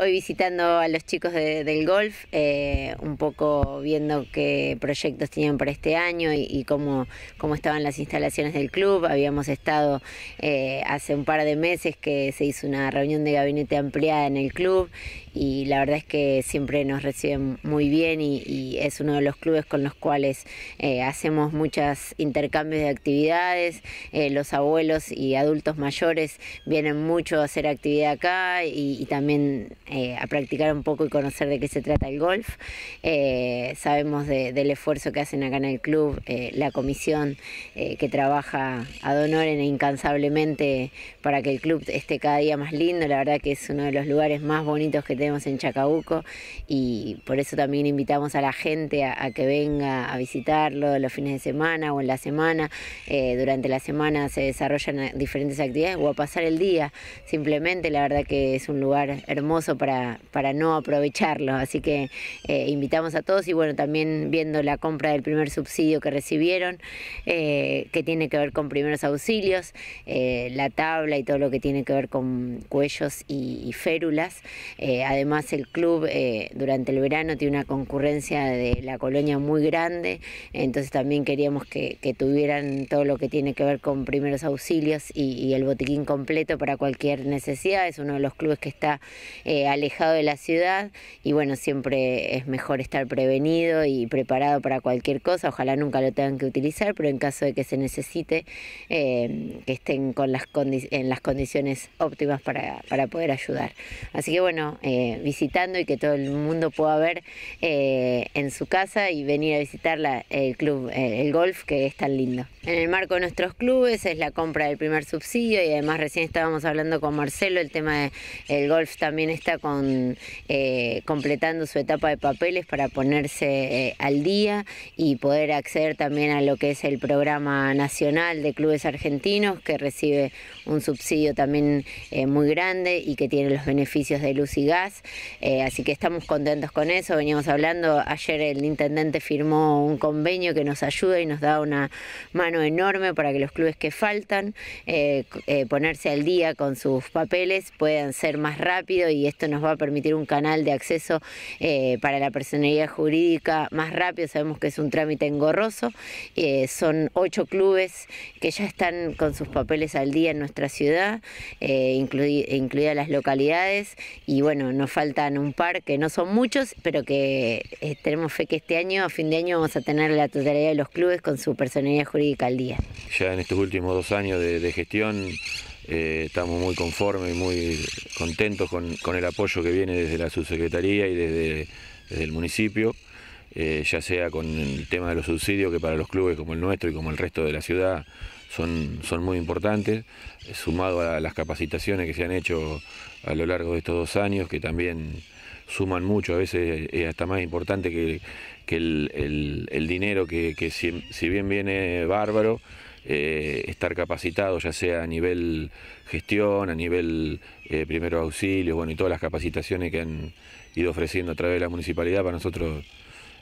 Hoy visitando a los chicos del golf, eh, un poco viendo qué proyectos tenían para este año y, cómo, cómo, estaban las instalaciones del club. Habíamos estado eh, hace un par de meses que se hizo una reunión de gabinete ampliada en el club y la verdad es que siempre nos reciben muy bien y, es uno de los clubes con los cuales eh, hacemos muchos intercambios de actividades, eh, los abuelos y adultos mayores vienen mucho a hacer actividad acá y, también eh, a practicar un poco y conocer de qué se trata el golf. sabemos del esfuerzo que hacen acá en el club, la comisión que trabaja a donoren e incansablemente para que el club esté cada día más lindo, la verdad que es uno de los lugares más bonitos que tenemos en Chacabuco y por eso también invitamos a la gente a, que venga a visitarlo los fines de semana o en la semana. Eh, durante la semana se desarrollan diferentes actividades o a pasar el día. Simplemente la verdad que es un lugar hermoso para, para no aprovecharlo. Así que eh, invitamos a todos y bueno, también viendo la compra del primer subsidio que recibieron, eh, que tiene que ver con primeros auxilios, la tabla y todo lo que tiene que ver con cuellos y, férulas además el club eh, durante el verano tiene una concurrencia de la colonia muy grande, entonces también queríamos que, tuvieran todo lo que tiene que ver con primeros auxilios y, el botiquín completo para cualquier necesidad. Es uno de los clubes que está eh, alejado de la ciudad y bueno, siempre es mejor estar prevenido y preparado para cualquier cosa. Ojalá nunca lo tengan que utilizar, pero en caso de que se necesite, eh, que estén con las en las condiciones óptimas para, poder ayudar. Así que bueno, eh, visitando y que todo el mundo pueda ver eh, en su casa y venir a visitar el club, eh, el golf que es tan lindo. En el marco de nuestros clubes es la compra del primer subsidio y además recién estábamos hablando con Marcelo, el tema del golf también está con, completando su etapa de papeles para ponerse al día y poder acceder también a lo que es el programa nacional de clubes argentinos que recibe un subsidio también muy grande y que tiene los beneficios de luz y gas eh, así que estamos contentos con eso, veníamos hablando, ayer el intendente firmó un convenio que nos ayuda y nos da una mano enorme para que los clubes que faltan eh, eh, ponerse al día con sus papeles puedan ser más rápido y esto nos va a permitir un canal de acceso para la personería jurídica más rápido, sabemos que es un trámite engorroso, son ocho clubes que ya están con sus papeles al día en nuestra ciudad, incluidas las localidades y bueno, nos faltan un par que no son muchos, pero que eh, tenemos fe que este año, a fin de año, vamos a tener la totalidad de los clubes con su personalidad jurídica al día. Ya en estos últimos dos años de, gestión eh, estamos muy conformes, y muy contentos con, el apoyo que viene desde la subsecretaría y desde el municipio. Eh, ya sea con el tema de los subsidios, que para los clubes como el nuestro y como el resto de la ciudad son, son muy importantes, eh, sumado a las capacitaciones que se han hecho a lo largo de estos dos años, que también suman mucho, a veces es eh, hasta más importante que, el, dinero que, si, bien viene bárbaro, estar capacitado ya sea a nivel gestión, a nivel primeros auxilios, bueno, y todas las capacitaciones que han ido ofreciendo a través de la municipalidad para nosotros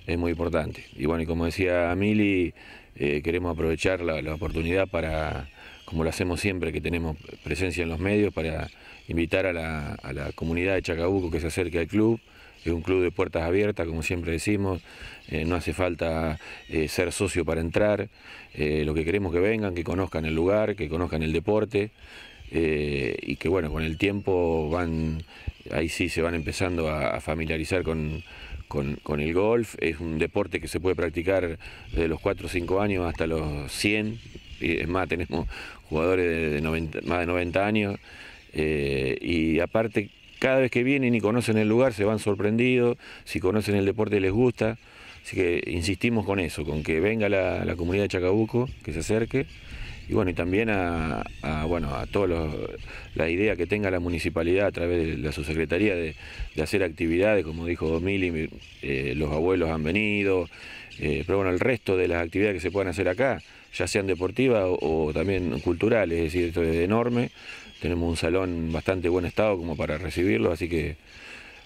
es muy importante. Y bueno, y como decía Mili, eh, queremos aprovechar la, oportunidad para, como lo hacemos siempre, que tenemos presencia en los medios, para invitar a la, comunidad de Chacabuco que se acerque al club. Es un club de puertas abiertas, como siempre decimos, eh, no hace falta eh, ser socio para entrar. lo que queremos que vengan, que conozcan el lugar, que conozcan el deporte. y que bueno, con el tiempo van, ahí sí se van empezando a familiarizar con, con, el golf. Es un deporte que se puede practicar desde los 4 o 5 años hasta los 100. Es más, tenemos jugadores de 90, más de 90 años. Eh, y aparte, cada vez que vienen y conocen el lugar, se van sorprendidos. Si conocen el deporte, les gusta. Así que insistimos con eso, con que venga la comunidad de Chacabuco, que se acerque y bueno, y también a, a bueno, a todos la idea que tenga la municipalidad a través de la subsecretaría de, hacer actividades, como dijo Domili, eh, los abuelos han venido, eh, pero bueno, el resto de las actividades que se puedan hacer acá, ya sean deportivas o, también culturales, es decir, esto es enorme, tenemos un salón bastante buen estado como para recibirlo, así que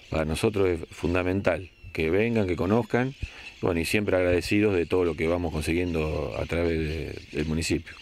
para nosotros es fundamental que vengan, que conozcan, bueno, y siempre agradecidos de todo lo que vamos consiguiendo a través del municipio.